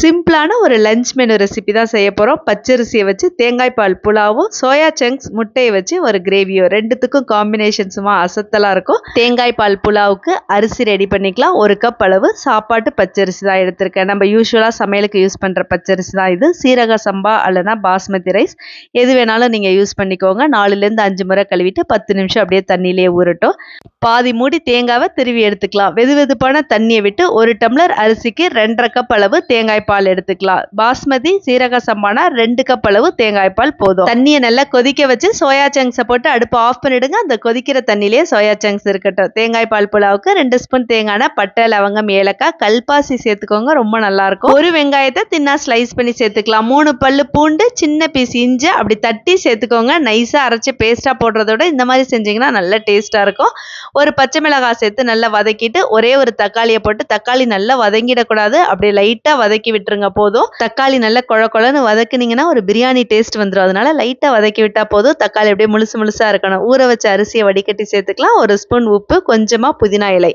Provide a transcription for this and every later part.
சிம்பிளான ஒரு lunch menu recipe தான் செய்ய போகிறோம் பச்சரிசியை வச்சு தேங்காய் பால் புலாவும் சோயா சங்க்ஸ் முட்டையை வச்சு ஒரு கிரேவியோ ரெண்டுத்துக்கும் காம்பினேஷன் சும்மா அசத்தலாக இருக்கும் தேங்காய் பால் புலாவுக்கு அரிசி ரெடி பண்ணிக்கலாம் ஒரு கப் அளவு சாப்பாட்டு பச்சரிசி தான் எடுத்திருக்கேன் நம்ம யூஸ்வலாக சமையலுக்கு யூஸ் பண்ணுற பச்சரிசி தான் இது சீரக சம்பா அல்லனா பாஸ்மதி ரைஸ் எது வேணாலும் நீங்கள் யூஸ் பண்ணிக்கோங்க நாலுலேருந்து அஞ்சு முறை கழுவிட்டு பத்து நிமிஷம் அப்படியே தண்ணியிலேயே ஊறட்டும் பாதி மூடி தேங்காவை திருவி எடுத்துக்கலாம் வெது வெதுப்பான தண்ணியை விட்டு ஒரு டம்ளர் அரிசிக்கு ரெண்டரை கப் அளவு தேங்காய் பால் எடுத்துக்கலாம் பாஸ்மதி சீரக சம்பானா ரெண்டு கப் அளவு பால் போதும் தண்ணியை நல்லா கொதிக்க வச்சு சோயா சங்க்ஸை போட்டு அடுப்பு ஆஃப் பண்ணிடுங்க அந்த கொதிக்கிற தண்ணிலேயே சோயா சங்க்ஸ் இருக்கட்டும் தேங்காய் பால் புலாவுக்கு ரெண்டு ஸ்பூன் தேங்காய்னா பட்டை லவங்கம் ஏலக்காய் கல்பாசி சேர்த்துக்கோங்க ரொம்ப நல்லா இருக்கும் ஒரு வெங்காயத்தை தின்னா ஸ்லைஸ் பண்ணி சேர்த்துக்கலாம் மூணு பல்லு பூண்டு சின்ன பீஸ் இஞ்சி அப்படி தட்டி சேர்த்துக்கோங்க நைஸாக அரைச்சி பேஸ்ட்டாக போடுறதோட இந்த மாதிரி செஞ்சிங்கன்னா நல்லா டேஸ்ட்டாக இருக்கும் ஒரு பச்சை மிளகாய் சேர்த்து நல்லா வதக்கிட்டு ஒரே ஒரு தக்காளியை போட்டு தக்காளி நல்லா வதங்கிடக்கூடாது அப்படியே லைட்டாக வதக்கி விட்டுருங்க போதும் தக்காளி நல்லா குழ குழன்னு வதக்குனீங்கன்னா ஒரு பிரியாணி டேஸ்ட் வந்துடும் அதனால லைட்டாக வதக்கி விட்டால் போதும் தக்காளி அப்படியே முழுசு முழுசாக இருக்கணும் ஊற வச்ச அரிசியை வடிகட்டி சேர்த்துக்கலாம் ஒரு ஸ்பூன் உப்பு கொஞ்சமாக புதினா இலை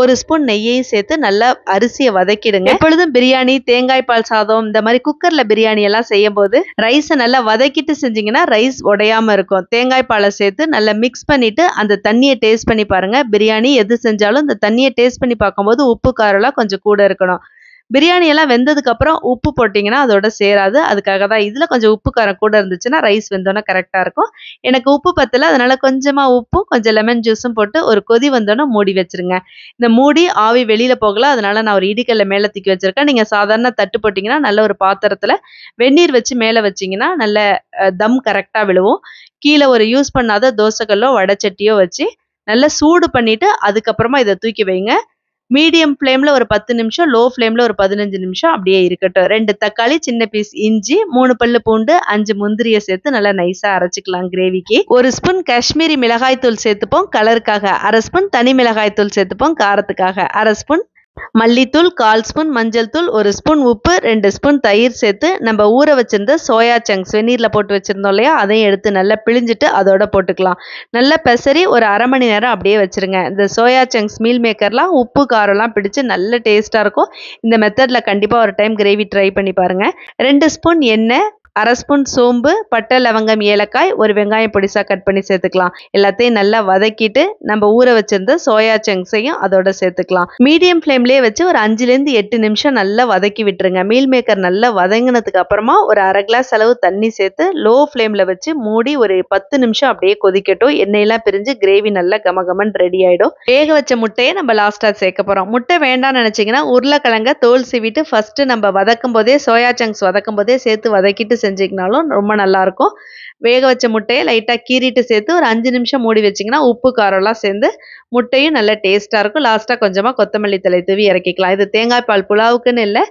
ஒரு ஸ்பூன் நெய்யையும் சேர்த்து நல்லா அரிசியை வதக்கிடுங்க எப்பொழுதும் பிரியாணி தேங்காய் பால் சாதம் இந்த மாதிரி குக்கரில் பிரியாணி எல்லாம் செய்யும் போது ரைஸை நல்லா வதக்கிட்டு செஞ்சீங்கன்னா ரைஸ் உடையாமல் இருக்கும் தேங்காய் பாலை சேர்த்து நல்லா மிக்ஸ் பண்ணிவிட்டு அந்த தண்ணியை டேஸ்ட் பண்ணி பாருங்கள் பிரியாணி எது செஞ்சாலும் இந்த தண்ணியை டேஸ்ட் பண்ணி பார்க்கும்போது உப்பு காரெல்லாம் கொஞ்சம் கூட இருக்கணும் பிரியாணி எல்லாம் வெந்ததுக்கு அப்புறம் உப்பு போட்டீங்கன்னா அதோட சேராது அதுக்காக தான் இதில் கொஞ்சம் உப்பு காரம் கூட இருந்துச்சுன்னா ரைஸ் வெந்தோன்னே கரெக்டாக இருக்கும் எனக்கு உப்பு பத்தல அதனால கொஞ்சமாக உப்பும் கொஞ்சம் லெமன் ஜூஸும் போட்டு ஒரு கொதி வந்தோன்னே மூடி வச்சிருங்க இந்த மூடி ஆவி வெளியில் போகல அதனால நான் ஒரு இடிக்கல்ல மேலே தூக்கி வச்சிருக்கேன் நீங்கள் சாதாரண தட்டு போட்டிங்கன்னா நல்ல ஒரு பாத்திரத்தில் வெந்நீர் வச்சு மேலே வச்சிங்கன்னா நல்ல தம் கரெக்டாக விழுவும் கீழே ஒரு யூஸ் பண்ணாத தோசைக்கல்லோ வடச்சட்டியோ வச்சு நல்லா சூடு பண்ணிட்டு அதுக்கப்புறமா இதை தூக்கி வைங்க மீடியம் ஃப்ளேமில் ஒரு பத்து நிமிஷம் லோ ஃப்ளேமில் ஒரு பதினஞ்சு நிமிஷம் அப்படியே இருக்கட்டும் ரெண்டு தக்காளி சின்ன பீஸ் இஞ்சி மூணு பல்லு பூண்டு அஞ்சு முந்திரியை சேர்த்து நல்லா நைஸாக அரைச்சிக்கலாம் கிரேவிக்கு ஒரு ஸ்பூன் காஷ்மீரி மிளகாய் தூள் சேர்த்துப்போம் கலருக்காக அரை ஸ்பூன் தனி மிளகாய் தூள் சேர்த்துப்போம் காரத்துக்காக அரை ஸ்பூன் மல்லித்தூள் கால் ஸ்பூன் மஞ்சள் தூள் ஒரு ஸ்பூன் உப்பு ரெண்டு ஸ்பூன் தயிர் சேர்த்து நம்ம ஊற வச்சுருந்த சோயா சங்க்ஸ் வெந்நீரில் போட்டு வச்சுருந்தோம் இல்லையா அதையும் எடுத்து நல்லா பிழிஞ்சிட்டு அதோட போட்டுக்கலாம் நல்லா பெசரி ஒரு அரை மணி நேரம் அப்படியே வச்சுருங்க இந்த சோயா சங்க்ஸ் மீல் மேக்கர்லாம் உப்பு காரம்லாம் பிடிச்சி நல்ல டேஸ்ட்டாக இருக்கும் இந்த மெத்தடில் கண்டிப்பாக ஒரு டைம் கிரேவி ட்ரை பண்ணி பாருங்கள் ரெண்டு ஸ்பூன் எண்ணெய் அரை ஸ்பூன் சோம்பு பட்டை லவங்கம் ஏலக்காய் ஒரு வெங்காயம் பொடிசாக கட் பண்ணி சேர்த்துக்கலாம் எல்லாத்தையும் நல்லா வதக்கிட்டு நம்ம ஊற வச்சிருந்த சோயா சங்க்ஸையும் அதோட சேர்த்துக்கலாம் மீடியம் ஃப்ளேம்லேயே வச்சு ஒரு அஞ்சுலேருந்து எட்டு நிமிஷம் நல்லா வதக்கி விட்டுருங்க மீல் மேக்கர் நல்லா வதங்கினதுக்கு அப்புறமா ஒரு அரை கிளாஸ் அளவு தண்ணி சேர்த்து லோ ஃப்ளேமில் வச்சு மூடி ஒரு பத்து நிமிஷம் அப்படியே கொதிக்கட்டும் எண்ணெயெல்லாம் பிரிஞ்சு கிரேவி நல்லா கமகமன் ரெடி ஆகிடும் வேக வச்ச முட்டையை நம்ம லாஸ்ட்டாக சேர்க்க போகிறோம் முட்டை வேண்டாம்னு நினச்சிங்கன்னா உருளைக்கிழங்க தோல் சீவிட்டு ஃபஸ்ட்டு நம்ம வதக்கும் போதே சோயா சங்க்ஸ் வதக்கும் போதே சேர்த்து வதக்கிட்டு செஞ்சிங்கனாலும் ரொம்ப நல்லாயிருக்கும் வேக வச்ச முட்டையை லைட்டாக கீறிட்டு சேர்த்து ஒரு அஞ்சு நிமிஷம் மூடி வச்சிங்கன்னா உப்பு காரம்லாம் சேர்ந்து முட்டையும் நல்லா டேஸ்ட்டாக இருக்கும் லாஸ்ட்டாக கொஞ்சமாக கொத்தமல்லி தலை தூவி இறக்கிக்கலாம் இது தேங்காய் பால் புலாவுக்குன்னு இல்லை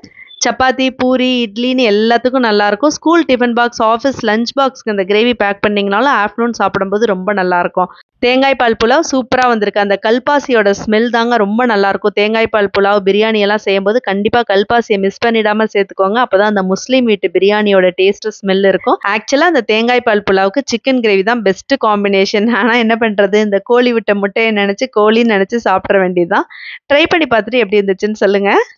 சப்பாத்தி பூரி இட்லின்னு எல்லாத்துக்கும் நல்லாயிருக்கும் school tiffin box office lunch பாக்ஸ்க்கு இந்த கிரேவி பேக் பண்ணிங்கனாலும் ஆஃப்டர்நூன் சாப்பிடும்போது ரொம்ப நல்லாயிருக்கும் தேங்காய் பால் புலாவ் சூப்பராக வந்திருக்கு அந்த கல்பாசியோட ஸ்மெல் தாங்க ரொம்ப நல்லாயிருக்கும் தேங்காய் பால் புலாவ் பிரியாணி எல்லாம் செய்யும்போது கண்டிப்பாக கல்பாசியை மிஸ் பண்ணிடாமல் சேர்த்துக்கோங்க அப்போ தான் அந்த முஸ்லீம் வீட்டு பிரியாணியோட டேஸ்ட்டு ஸ்மெல் இருக்கும் ஆக்சுவலாக அந்த தேங்காய் பால் புலாவுக்கு சிக்கன் கிரேவி தான் பெஸ்ட்டு காம்பினேஷன் ஆனால் என்ன பண்ணுறது இந்த கோழி விட்ட முட்டையை நினச்சி கோழின்னு நினச்சி சாப்பிட வேண்டியதுதான் ட்ரை பண்ணி பார்த்துட்டு எப்படி இருந்துச்சுன்னு சொல்லுங்கள்